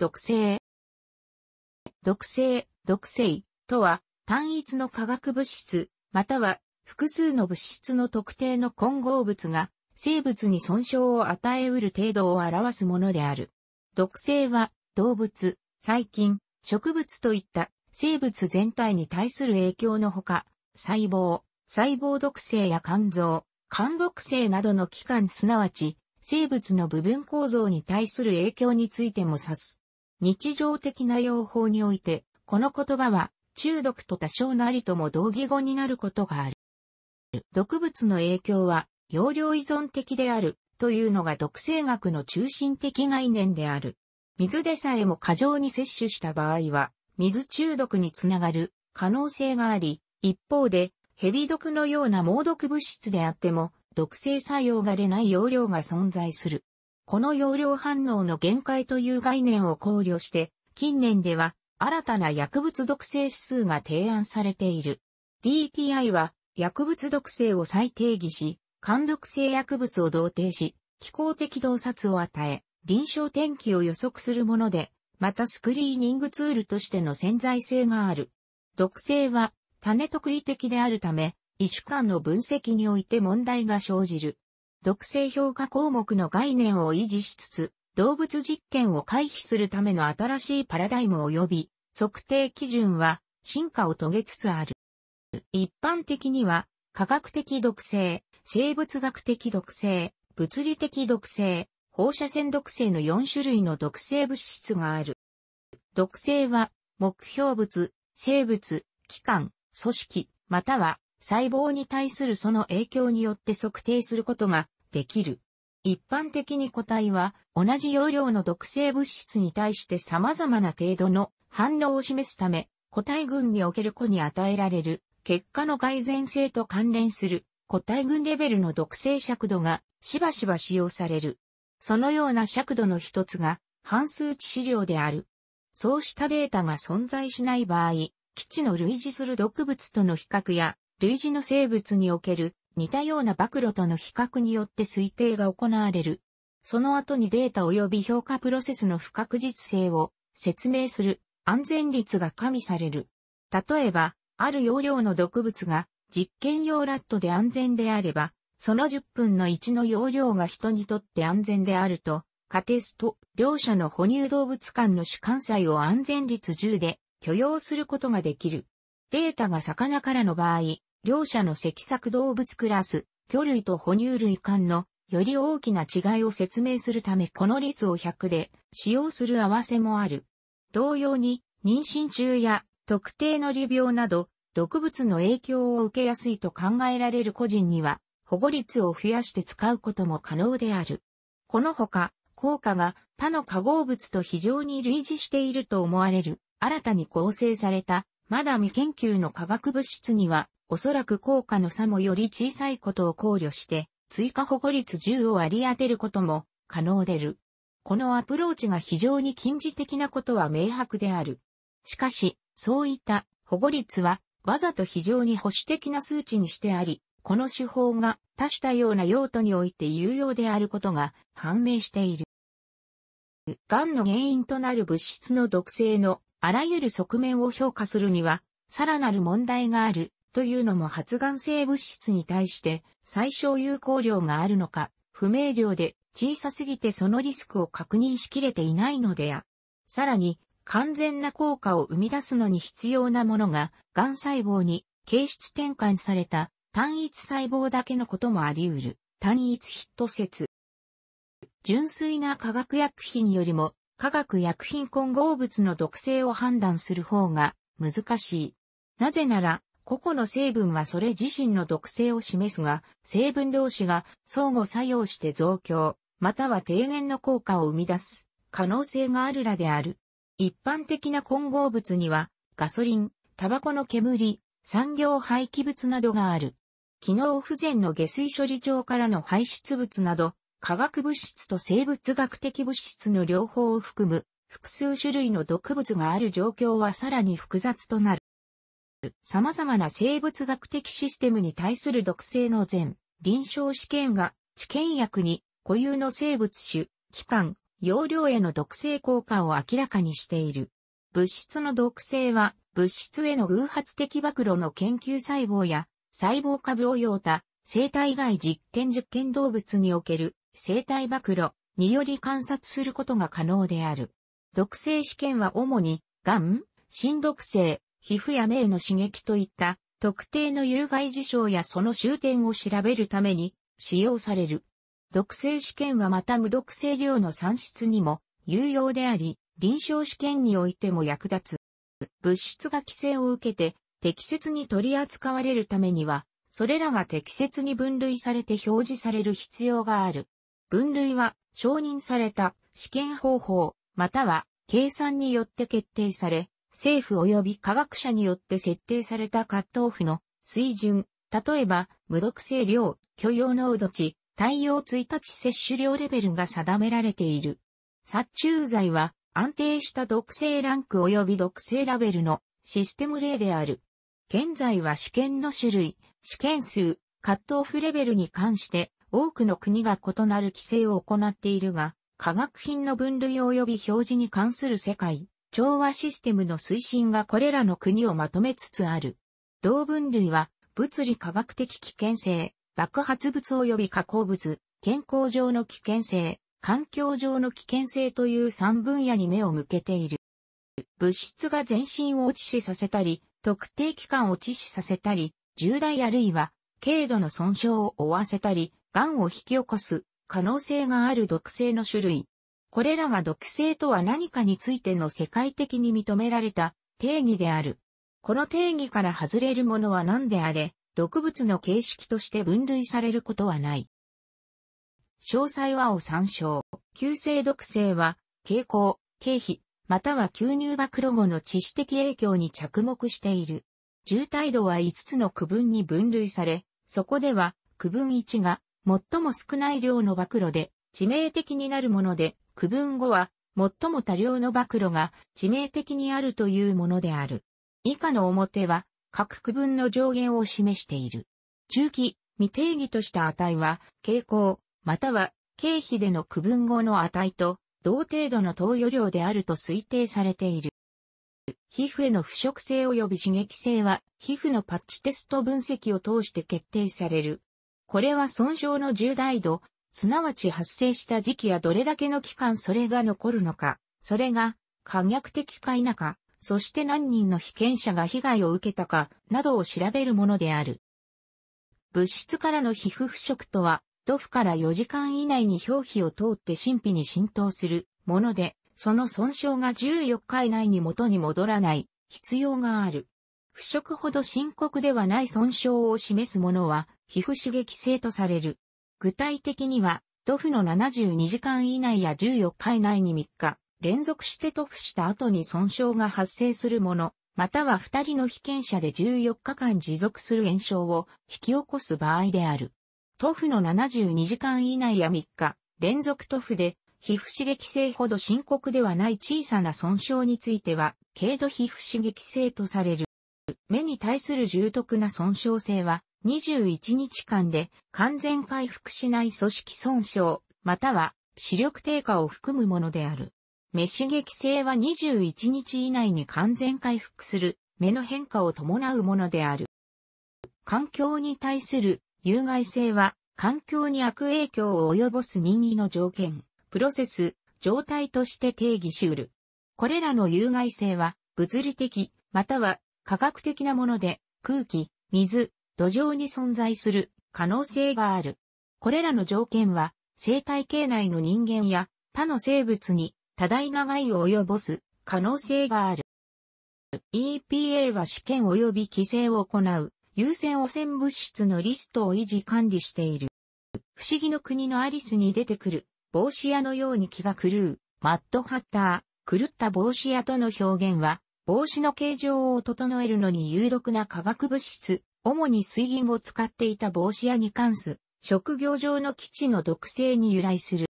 毒性。毒性、毒性とは、単一の化学物質、または複数の物質の特定の混合物が生物に損傷を与えうる程度を表すものである。毒性は動物、細菌、植物といった生物全体に対する影響のほか、細胞、細胞毒性や肝臓、肝毒性などの器官すなわち生物の部分構造に対する影響についても指す。日常的な用法において、この言葉は、中毒と多少なりとも同義語になることがある。毒物の影響は、容量依存的である、というのが毒性学の中心的概念である。水でさえも過剰に摂取した場合は、水中毒につながる可能性があり、一方で、ヘビ毒のような猛毒物質であっても、毒性作用が出ない容量が存在する。この容量反応の限界という概念を考慮して、近年では新たな薬物毒性指数が提案されている。DTI は薬物毒性を再定義し、肝毒性薬物を同定し、気候的洞察を与え、臨床転気を予測するもので、またスクリーニングツールとしての潜在性がある。毒性は種特異的であるため、異種間の分析において問題が生じる。毒性評価項目の概念を維持しつつ、動物実験を回避するための新しいパラダイム及び測定基準は進化を遂げつつある。一般的には科学的毒性、生物学的毒性、物理的毒性、放射線毒性の4種類の毒性物質がある。毒性は目標物、生物、器官、組織、または細胞に対するその影響によって測定することができる。一般的に個体は同じ容量の毒性物質に対して様々な程度の反応を示すため、個体群における個に与えられる結果の改善性と関連する個体群レベルの毒性尺度がしばしば使用される。そのような尺度の一つが半数値資料である。そうしたデータが存在しない場合、基地の類似する毒物との比較や類似の生物における似たような暴露との比較によって推定が行われる。その後にデータ及び評価プロセスの不確実性を説明する安全率が加味される。例えば、ある容量の毒物が実験用ラットで安全であれば、その10分の1の容量が人にとって安全であると、仮テスト、両者の哺乳動物間の主観祭を安全率10で許容することができる。データが魚からの場合、両者の脊索動物クラス、魚類と哺乳類間のより大きな違いを説明するためこの率を100で使用する合わせもある。同様に妊娠中や特定の利病など毒物の影響を受けやすいと考えられる個人には保護率を増やして使うことも可能である。このほか、効果が他の化合物と非常に類似していると思われる、新たに構成された、まだ未研究の化学物質には、おそらく効果の差もより小さいことを考慮して、追加保護率10を割り当てることも可能でる。このアプローチが非常に近似的なことは明白である。しかし、そういった保護率はわざと非常に保守的な数値にしてあり、この手法が多種多様な用途において有用であることが判明している。癌の原因となる物質の毒性のあらゆる側面を評価するには、さらなる問題があるというのも発がん性物質に対して最小有効量があるのか、不明瞭で小さすぎてそのリスクを確認しきれていないのであ。さらに、完全な効果を生み出すのに必要なものが、癌細胞に形質転換された単一細胞だけのこともあり得る、単一ヒット説。純粋な化学薬品よりも、化学薬品混合物の毒性を判断する方が難しい。なぜなら、個々の成分はそれ自身の毒性を示すが、成分同士が相互作用して増強、または低減の効果を生み出す可能性があるらである。一般的な混合物には、ガソリン、タバコの煙、産業廃棄物などがある。機能不全の下水処理場からの排出物など、化学物質と生物学的物質の両方を含む複数種類の毒物がある状況はさらに複雑となる。様々な生物学的システムに対する毒性の前、臨床試験が、治験薬に固有の生物種、器官、容量への毒性効果を明らかにしている。物質の毒性は、物質への偶発的暴露の研究細胞や、細胞株を用た、生体外実験実験動物における生体暴露により観察することが可能である。毒性試験は主に、癌、新毒性、皮膚やへの刺激といった特定の有害事象やその終点を調べるために使用される。毒性試験はまた無毒性量の算出にも有用であり、臨床試験においても役立つ。物質が規制を受けて適切に取り扱われるためには、それらが適切に分類されて表示される必要がある。分類は承認された試験方法、または計算によって決定され、政府及び科学者によって設定されたカットオフの水準、例えば、無毒性量、許容濃度値、太陽1日摂取量レベルが定められている。殺虫剤は安定した毒性ランク及び毒性ラベルのシステム例である。現在は試験の種類、試験数、カットオフレベルに関して多くの国が異なる規制を行っているが、化学品の分類及び表示に関する世界調和システムの推進がこれらの国をまとめつつある。同分類は、物理科学的危険性、爆発物及び加工物、健康上の危険性、環境上の危険性という3分野に目を向けている。物質が全身を致死させたり、特定期間を致死させたり、重大あるいは軽度の損傷を負わせたり、癌を引き起こす可能性がある毒性の種類、これらが毒性とは何かについての世界的に認められた定義である。この定義から外れるものは何であれ、毒物の形式として分類されることはない。詳細はを参照。急性毒性は、傾向、経費、または吸入暴露後の致死的影響に着目している。重体度は5つの区分に分類され、そこでは、区分1が、最も少ない量の暴露で、致命的になるもので、区分後は、最も多量の暴露が致命的にあるというものである。以下の表は、各区分の上限を示している。中期、未定義とした値は、傾向、または、経費での区分後の値と、同程度の投与量であると推定されている。皮膚への腐食性及び刺激性は、皮膚のパッチテスト分析を通して決定される。これは損傷の重大度、すなわち発生した時期やどれだけの期間それが残るのか、それが可逆的か否か、そして何人の被験者が被害を受けたか、などを調べるものである。物質からの皮膚腐食とは、土腐から4時間以内に表皮を通って神秘に浸透するもので、その損傷が14日以内に元に戻らない必要がある。腐食ほど深刻ではない損傷を示すものは、皮膚刺激性とされる。具体的には、塗布の72時間以内や14日以内に3日、連続して塗布した後に損傷が発生するもの、または2人の被験者で14日間持続する炎症を引き起こす場合である。塗布の72時間以内や3日、連続塗布で、皮膚刺激性ほど深刻ではない小さな損傷については、軽度皮膚刺激性とされる。目に対する重篤な損傷性は、21日間で完全回復しない組織損傷、または視力低下を含むものである。目刺激性は21日以内に完全回復する目の変化を伴うものである。環境に対する有害性は環境に悪影響を及ぼす任意の条件、プロセス、状態として定義しうる。これらの有害性は物理的または科学的なもので空気、水、土壌に存在する可能性がある。これらの条件は生態系内の人間や他の生物に多大な害を及ぼす可能性がある。EPA は試験及び規制を行う優先汚染物質のリストを維持管理している。不思議の国のアリスに出てくる帽子屋のように気が狂うマッドハッター、狂った帽子屋との表現は帽子の形状を整えるのに有毒な化学物質主に水銀を使っていた帽子屋に関す、職業上の基地の毒性に由来する。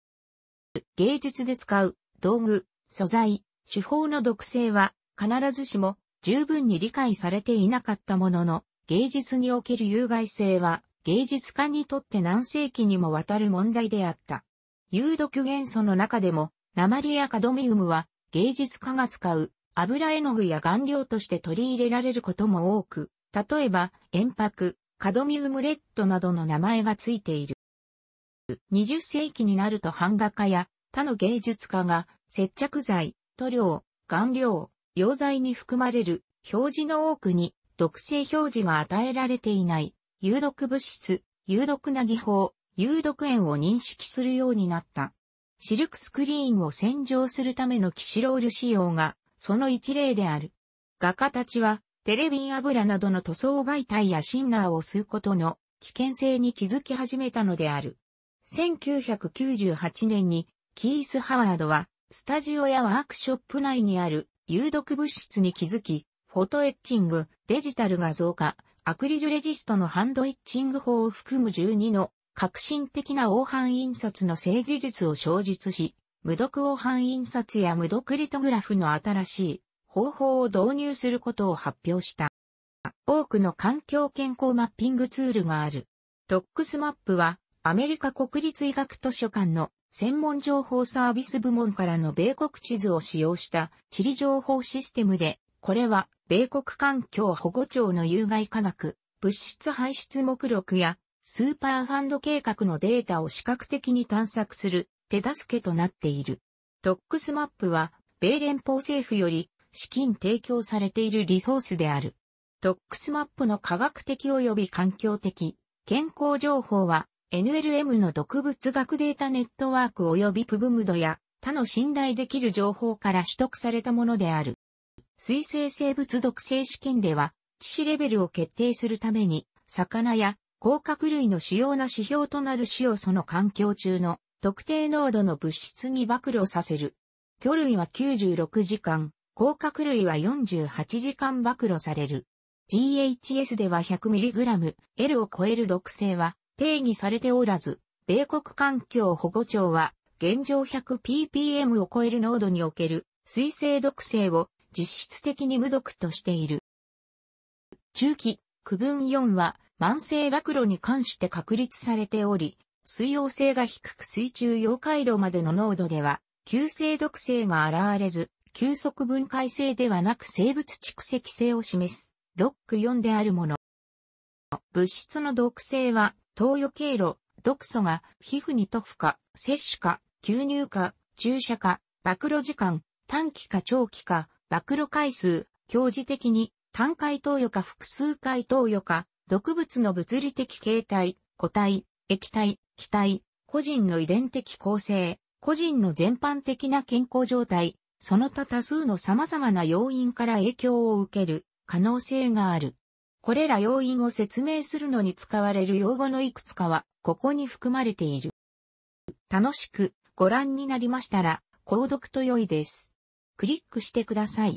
芸術で使う道具、素材、手法の毒性は必ずしも十分に理解されていなかったものの、芸術における有害性は芸術家にとって何世紀にもわたる問題であった。有毒元素の中でも、鉛やカドミウムは芸術家が使う油絵の具や顔料として取り入れられることも多く、例えば、塩白、カドミウムレッドなどの名前がついている。20世紀になると版画家や他の芸術家が接着剤、塗料、顔料、溶剤に含まれる表示の多くに毒性表示が与えられていない有毒物質、有毒な技法、有毒塩を認識するようになった。シルクスクリーンを洗浄するためのキシロール仕様がその一例である。画家たちはテレビン油などの塗装媒体やシンナーを吸うことの危険性に気づき始めたのである。1998年にキース・ハワードはスタジオやワークショップ内にある有毒物質に気づき、フォトエッチング、デジタル画像化、アクリルレジストのハンドエッチング法を含む12の革新的な黄斑印刷の正技術を生実し、無毒黄斑印刷や無毒リトグラフの新しい方法を導入することを発表した。多くの環境健康マッピングツールがある。トックスマップは、アメリカ国立医学図書館の専門情報サービス部門からの米国地図を使用した地理情報システムで、これは米国環境保護庁の有害化学、物質排出目録やスーパーファンド計画のデータを視覚的に探索する手助けとなっている。トックスマップは米連邦政府より資金提供されているリソースである。ックスマップの科学的及び環境的、健康情報は NLM の毒物学データネットワーク及びプブムドや他の信頼できる情報から取得されたものである。水生生物毒性試験では、致死レベルを決定するために、魚や甲殻類の主要な指標となる死をその環境中の特定濃度の物質に暴露させる。魚類は96時間、甲殻類は48時間暴露される。GHS では 100mg、L を超える毒性は定義されておらず、米国環境保護庁は現状 100ppm を超える濃度における水性毒性を実質的に無毒としている。中期、区分4は慢性暴露に関して確立されており、水溶性が低く水中溶解度までの濃度では、急性毒性が現れず、急速分解性ではなく生物蓄積性を示す、ロック4であるもの。物質の毒性は、投与経路、毒素が皮膚に塗布か、摂取か、吸入か、注射か、暴露時間、短期か長期か、暴露回数、表示的に単回投与か複数回投与か、毒物の物理的形態、固体、液体、気体、個人の遺伝的構成、個人の全般的な健康状態、その他多数の様々な要因から影響を受ける可能性がある。これら要因を説明するのに使われる用語のいくつかは、ここに含まれている。楽しくご覧になりましたら、購読と良いです。クリックしてください。